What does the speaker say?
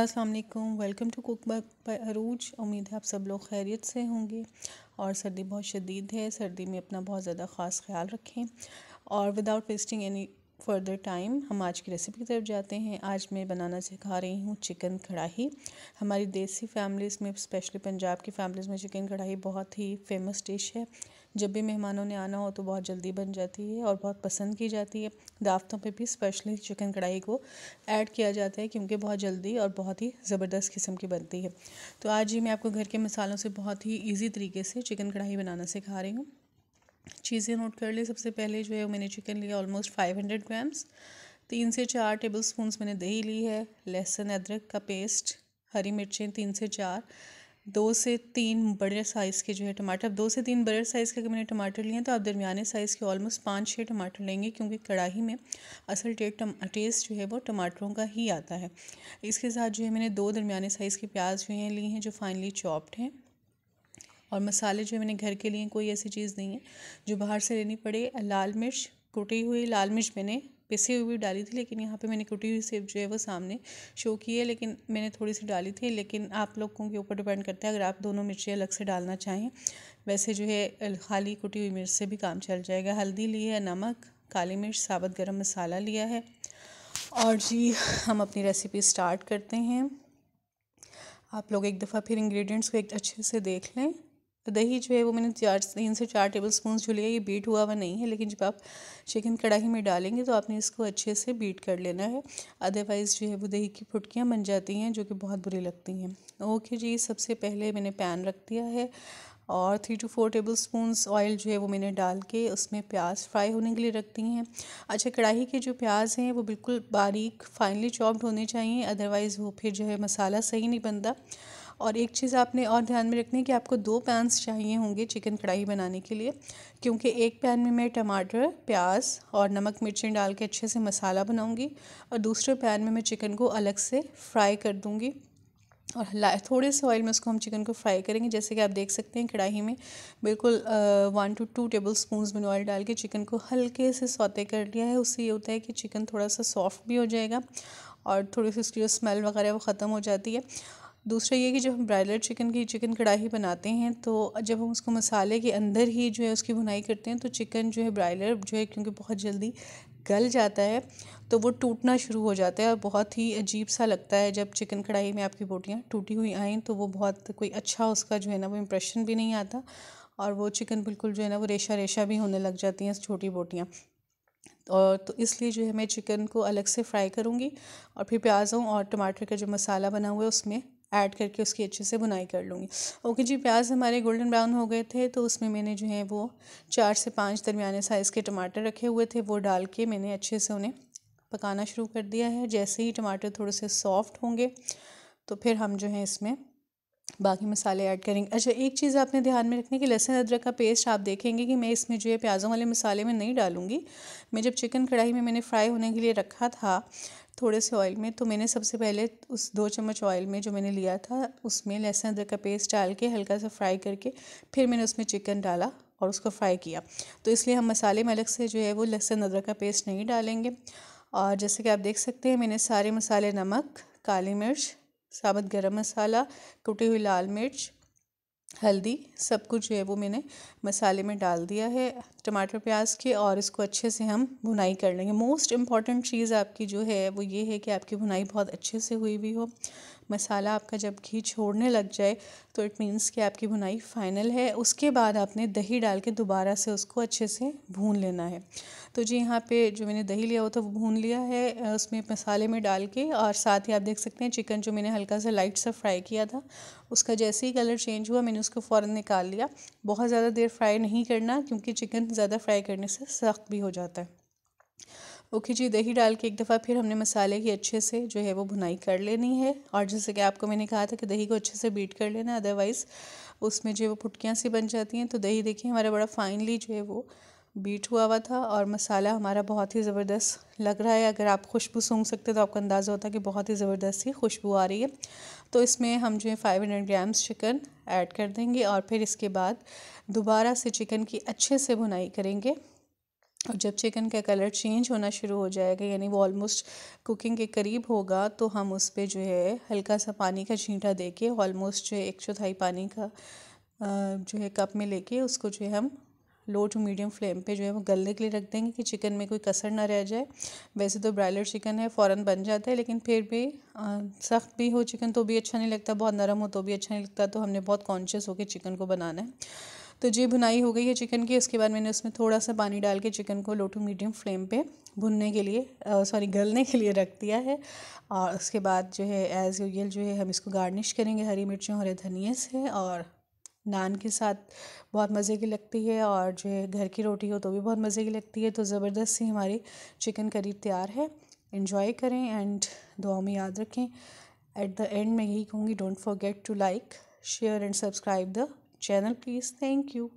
अस्सलाम वालेकुम welcome to cook by Arooj उम्मीद है आप सब लोग खैरियत से होंगे और सर्दी बहुत शदीद है सर्दी में अपना बहुत ज़्यादा ख़ास ख्याल रखें और without wasting any further time हम आज की रेसिपी की तरफ जाते हैं आज मैं बनाना सिखा रही हूँ चिकन कढ़ाई हमारी देसी फैमिलीज़ में स्पेशली पंजाब की फैमिलीज़ में चिकन कढ़ाई बहुत ही फेमस डिश है जब भी मेहमानों ने आना हो तो बहुत जल्दी बन जाती है और बहुत पसंद की जाती है दावतों पे भी स्पेशली चिकन कढ़ाई को ऐड किया जाता है क्योंकि बहुत जल्दी और बहुत ही ज़बरदस्त किस्म की बनती है तो आज ही मैं आपको घर के मसालों से बहुत ही ईजी तरीके से चिकन कढ़ाई बनाना सिखा रही हूँ चीज़ें नोट कर ली सबसे पहले जो है मैंने चिकन लिया ऑलमोस्ट फाइव हंड्रेड ग्राम्स तीन से चार टेबल स्पून मैंने दही ली है लहसुन अदरक का पेस्ट हरी मिर्चें तीन से चार दो से तीन बड़े साइज़ के जो है टमाटर अब दो से तीन बड़े साइज़ के अगर मैंने टमाटर लिए हैं तो आप दरमियाने साइज़ के ऑलमोस्ट पाँच छः टमाटर लेंगे क्योंकि कढ़ाई में असल टेस्ट जो है वो टमाटरों का ही आता है इसके साथ जो है मैंने दो दरमियाने साइज़ के प्याज जो हैं ली हैं जो फाइनली चॉप्ड हैं और मसाले जो मैंने घर के लिए कोई ऐसी चीज़ नहीं है जो बाहर से लेनी पड़े लाल मिर्च कुटी हुई लाल मिर्च मैंने पिसी हुई डाली थी लेकिन यहाँ पे मैंने कुटी हुई सेब जो है वो सामने शो की है लेकिन मैंने थोड़ी सी डाली थी लेकिन आप लोगों के ऊपर डिपेंड करता है अगर आप दोनों मिर्ची अलग से डालना चाहें वैसे जो है खाली कुटी हुई मिर्च से भी काम चल जाएगा हल्दी ली है नमक काली मिर्च साबुत गर्म मसाला लिया है और जी हम अपनी रेसिपी स्टार्ट करते हैं आप लोग एक दफ़ा फिर इंग्रेडिएंट्स को एक अच्छे से देख लें तो दही जो है वो मैंने चार तीन से चार टेबल स्पून जो लिया ये बीट हुआ हुआ नहीं है लेकिन जब आप चिकन कढ़ाई में डालेंगे तो आपने इसको अच्छे से बीट कर लेना है अदरवाइज़ जो है वो दही की फुटकियाँ बन जाती हैं जो कि बहुत बुरी लगती हैं ओके जी सबसे पहले मैंने पैन रख दिया है और three two four tablespoons oil जो है वो मैंने डाल के उसमें प्याज फ्राई होने के लिए रख दी हैं अच्छा कढ़ाई के जो प्याज हैं वो बिल्कुल बारीक फाइनली चॉप्ड होने चाहिए अदरवाइज़ वो फिर जो है मसाला सही नहीं बनता और एक चीज़ आपने और ध्यान में रखनी है कि आपको दो पैंस चाहिए होंगे चिकन कढ़ाई बनाने के लिए क्योंकि एक पैन में मैं टमाटर प्याज और नमक मिर्ची डाल के अच्छे से मसाला बनाऊँगी और दूसरे पैन में मैं चिकन को अलग से फ्राई कर दूँगी और थोड़े से ऑयल में उसको हम चिकन को फ्राई करेंगे जैसे कि आप देख सकते हैं कढ़ाई में बिल्कुल one two two tablespoon मैंने ऑयल डाल के चिकन को हल्के से सौते कर लिया है उससे ये होता है कि चिकन थोड़ा सा सॉफ्ट भी हो जाएगा और थोड़ी सी उसकी जो स्मेल वगैरह वो ख़त्म हो जाती है दूसरा ये कि जब हम ब्रायलर चिकन की चिकन कढ़ाई बनाते हैं तो जब हम उसको मसाले के अंदर ही जो है उसकी बुनाई करते हैं तो चिकन जो है ब्रायलर जो है क्योंकि बहुत जल्दी गल जाता है तो वो टूटना शुरू हो जाता है और बहुत ही अजीब सा लगता है जब चिकन कढ़ाई में आपकी बोटियाँ टूटी हुई आएँ तो वो बहुत कोई अच्छा उसका जो है ना वो इम्प्रेशन भी नहीं आता और वो चिकन बिल्कुल जो है ना वो रेशा रेशा भी होने लग जाती हैं छोटी बोटियाँ और तो इसलिए जो है मैं चिकन को अलग से फ्राई करूँगी और फिर प्याज़ों और टमाटर का जो मसाला बना हुआ है उसमें ऐड करके उसकी अच्छे से बुनाई कर लूँगी ओके जी प्याज हमारे गोल्डन ब्राउन हो गए थे तो उसमें मैंने जो है वो चार से पाँच दरमियाने साइज़ के टमाटर रखे हुए थे वो डाल के मैंने अच्छे से उन्हें पकाना शुरू कर दिया है जैसे ही टमाटर थोड़े से सॉफ्ट होंगे तो फिर हम जो है इसमें बाकी मसाले ऐड करेंगे अच्छा एक चीज़ आपने ध्यान में रखनी है कि लहसुन अदरक का पेस्ट आप देखेंगे कि मैं इसमें जो है प्याज़ों वाले मसाले में नहीं डालूंगी मैं जब चिकन कढ़ाई में मैंने फ्राई होने के लिए रखा था थोड़े से ऑयल में तो मैंने सबसे पहले उस दो चम्मच ऑयल में जो मैंने लिया था उसमें लहसुन अदरक का पेस्ट डाल के हल्का सा फ्राई करके फिर मैंने उसमें चिकन डाला और उसको फ्राई किया तो इसलिए हम मसाले में अलग से जो है वो लहसुन अदरक का पेस्ट नहीं डालेंगे और जैसे कि आप देख सकते हैं मैंने सारे मसाले नमक काली मिर्च साबुत गर्म मसाला टूटी हुई लाल मिर्च हल्दी सब कुछ जो है वो मैंने मसाले में डाल दिया है टमाटर प्याज के और इसको अच्छे से हम भुनाई कर लेंगे मोस्ट इम्पॉर्टेंट चीज़ आपकी जो है वो ये है कि आपकी भुनाई बहुत अच्छे से हुई हुई हो मसाला आपका जब घी छोड़ने लग जाए तो इट मीन्स कि आपकी भुनाई फाइनल है उसके बाद आपने दही डाल के दोबारा से उसको अच्छे से भून लेना है तो जी यहाँ पे जो मैंने दही लिया हुआ तो वो भून लिया है उसमें मसाले में डाल के और साथ ही आप देख सकते हैं चिकन जो मैंने हल्का सा लाइट सा फ्राई किया था उसका जैसे ही कलर चेंज हुआ मैंने उसको फ़ौर निकाल लिया बहुत ज़्यादा देर फ्राई नहीं करना क्योंकि चिकन ज़्यादा फ्राई करने से सख्त भी हो जाता है ओके जी दही डाल के एक दफ़ा फिर हमने मसाले की अच्छे से जो है वो भुनाई कर लेनी है और जैसे कि आपको मैंने कहा था कि दही को अच्छे से बीट कर लेना अदरवाइज़ उसमें जो है वो फुटकियाँ सी बन जाती हैं तो दही देखिए हमारा बड़ा फाइनली जो है वो बीट हुआ हुआ था और मसाला हमारा बहुत ही ज़बरदस्त लग रहा है अगर आप खुशबू सूंघ सकते तो आपका अंदाज़ा होता है कि बहुत ही ज़बरदस्त ही खुशबू आ रही है तो इसमें हम जो है five hundred grams chicken add कर देंगे और फिर इसके बाद दोबारा से चिकन की अच्छे से भुनाई करेंगे और जब चिकन का कलर चेंज होना शुरू हो जाएगा यानी वो ऑलमोस्ट कुकिंग के करीब होगा तो हम उस पर जो है हल्का सा पानी का छींटा दे के ऑलमोस्ट जो है एक चौथाई पानी का जो है कप में लेके उसको जो है हम लो टू मीडियम फ्लेम पे जो है वो गलने के लिए रख देंगे कि चिकन में कोई कसर ना रह जाए वैसे तो ब्रायलर चिकन है फ़ौर बन जाता है लेकिन फिर भी सख्त भी हो चिकन तो भी अच्छा नहीं लगता बहुत नरम हो तो भी अच्छा नहीं लगता तो हमने बहुत कॉन्शियस होकर चिकन को बनाना है तो जी भुनाई हो गई है चिकन की उसके बाद मैंने उसमें थोड़ा सा पानी डाल के चिकन को लो टू मीडियम फ्लेम पे भुनने के लिए सॉरी गलने के लिए रख दिया है और उसके बाद जो है एज़ यूजल जो है हम इसको गार्निश करेंगे हरी मिर्चों हरे धनिए से और नान के साथ बहुत मज़े की लगती है और जो है घर की रोटी हो तो भी बहुत मज़े की लगती है तो ज़बरदस्त सी हमारी चिकन करी तैयार है इन्जॉय करें एंड दुआ में याद रखें एट द एंड मैं यही कहूँगी don't forget to like share and subscribe the channel please thank you